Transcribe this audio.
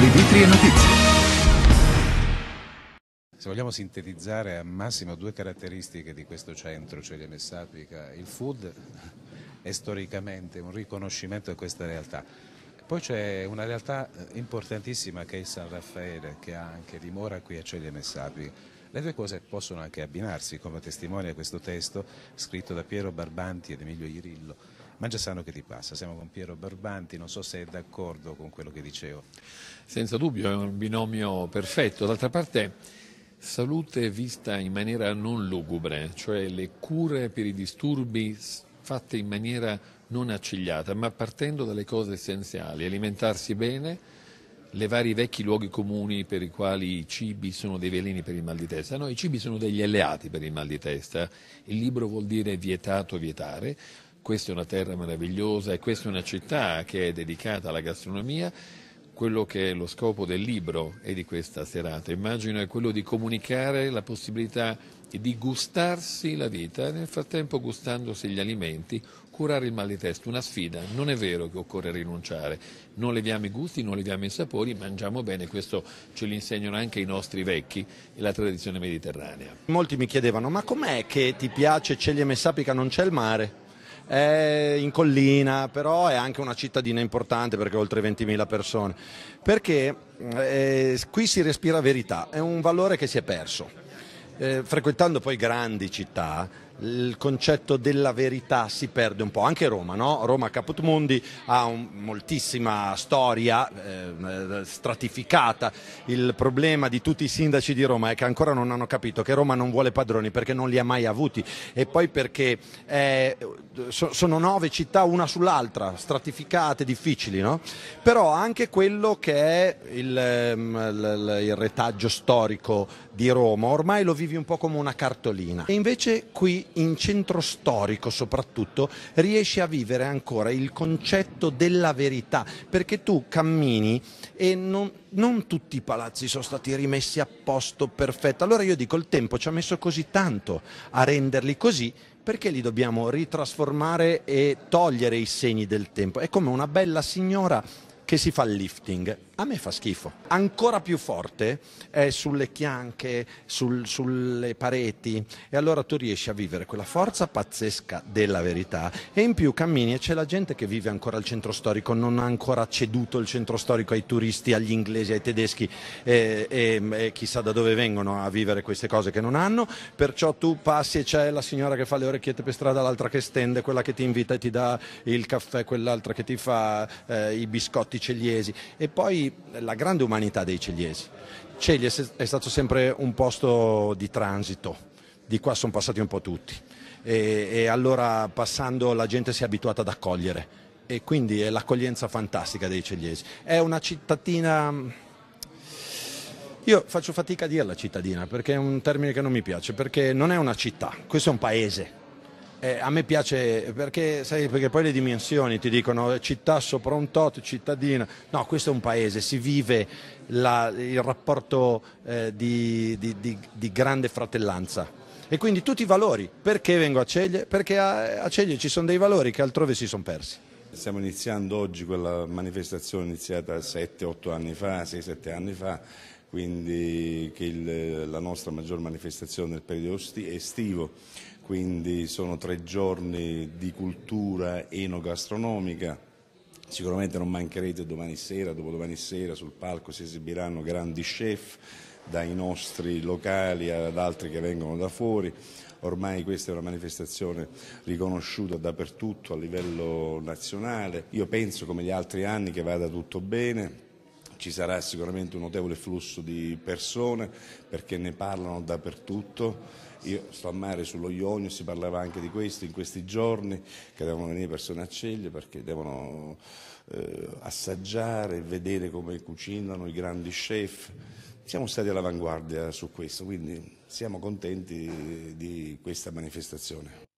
le vitrie notizie. Se vogliamo sintetizzare al massimo due caratteristiche di questo centro, cioè l'MS Attica, il food è storicamente un riconoscimento di questa realtà. Poi c'è una realtà eh, importantissima che è il San Raffaele, che ha anche dimora qui a Celia Messapi. Le due cose possono anche abbinarsi, come testimonia questo testo scritto da Piero Barbanti ed Emilio Irillo ma sanno che ti passa. Siamo con Piero Barbanti, non so se è d'accordo con quello che dicevo. Senza dubbio, è un binomio perfetto. D'altra parte, salute vista in maniera non lugubre, cioè le cure per i disturbi fatte in maniera non accigliata, ma partendo dalle cose essenziali, alimentarsi bene, levare i vecchi luoghi comuni per i quali i cibi sono dei veleni per il mal di testa. No, i cibi sono degli alleati per il mal di testa. Il libro vuol dire vietato vietare questa è una terra meravigliosa e questa è una città che è dedicata alla gastronomia, quello che è lo scopo del libro e di questa serata, immagino, è quello di comunicare la possibilità di gustarsi la vita e nel frattempo gustandosi gli alimenti, curare il mal di testa, una sfida, non è vero che occorre rinunciare, non leviamo i gusti, non leviamo i sapori, mangiamo bene, questo ce lo insegnano anche i nostri vecchi e la tradizione mediterranea. Molti mi chiedevano ma com'è che ti piace Ceglie Messapica non c'è il mare? è in collina, però è anche una cittadina importante perché ha oltre 20.000 persone, perché eh, qui si respira verità, è un valore che si è perso. Eh, frequentando poi grandi città, il concetto della verità si perde un po', anche Roma, no? Roma Caput Mundi ha un, moltissima storia eh, eh, stratificata, il problema di tutti i sindaci di Roma è che ancora non hanno capito che Roma non vuole padroni perché non li ha mai avuti e poi perché eh, so, sono nove città una sull'altra, stratificate, difficili, no? però anche quello che è il, il, ehm, il retaggio storico di Roma ormai lo vivi un po' come una cartolina e invece qui in centro storico soprattutto riesci a vivere ancora il concetto della verità, perché tu cammini e non, non tutti i palazzi sono stati rimessi a posto perfetto. Allora io dico il tempo ci ha messo così tanto a renderli così perché li dobbiamo ritrasformare e togliere i segni del tempo? È come una bella signora che si fa il lifting a me fa schifo. Ancora più forte è sulle chianche, sul, sulle pareti e allora tu riesci a vivere quella forza pazzesca della verità e in più cammini e c'è la gente che vive ancora al centro storico, non ha ancora ceduto il centro storico ai turisti, agli inglesi, ai tedeschi e, e, e chissà da dove vengono a vivere queste cose che non hanno, perciò tu passi e c'è la signora che fa le orecchiette per strada, l'altra che stende, quella che ti invita e ti dà il caffè, quell'altra che ti fa eh, i biscotti celiesi e poi la grande umanità dei Cegliesi. Cegli è stato sempre un posto di transito, di qua sono passati un po' tutti e, e allora passando la gente si è abituata ad accogliere e quindi è l'accoglienza fantastica dei Cegliesi. È una cittadina io faccio fatica a dirla cittadina perché è un termine che non mi piace, perché non è una città, questo è un paese, eh, a me piace perché, sai, perché, poi le dimensioni ti dicono eh, città sopra un tot, cittadina. No, questo è un paese, si vive la, il rapporto eh, di, di, di, di, grande fratellanza. E quindi tutti i valori. Perché vengo a Ceglie? Perché a, a Ceglie ci sono dei valori che altrove si sono persi. Stiamo iniziando oggi quella manifestazione iniziata 7-8 anni fa, 6-7 anni fa quindi che il, la nostra maggior manifestazione nel periodo estivo, quindi sono tre giorni di cultura enogastronomica. Sicuramente non mancherete domani sera, dopodomani sera sul palco si esibiranno grandi chef dai nostri locali ad altri che vengono da fuori. Ormai questa è una manifestazione riconosciuta dappertutto a livello nazionale. Io penso, come gli altri anni, che vada tutto bene ci sarà sicuramente un notevole flusso di persone perché ne parlano dappertutto. Io sto a mare sullo Ionio, si parlava anche di questo in questi giorni, che devono venire persone a Ceglie perché devono eh, assaggiare, vedere come cucinano i grandi chef. Siamo stati all'avanguardia su questo, quindi siamo contenti di questa manifestazione.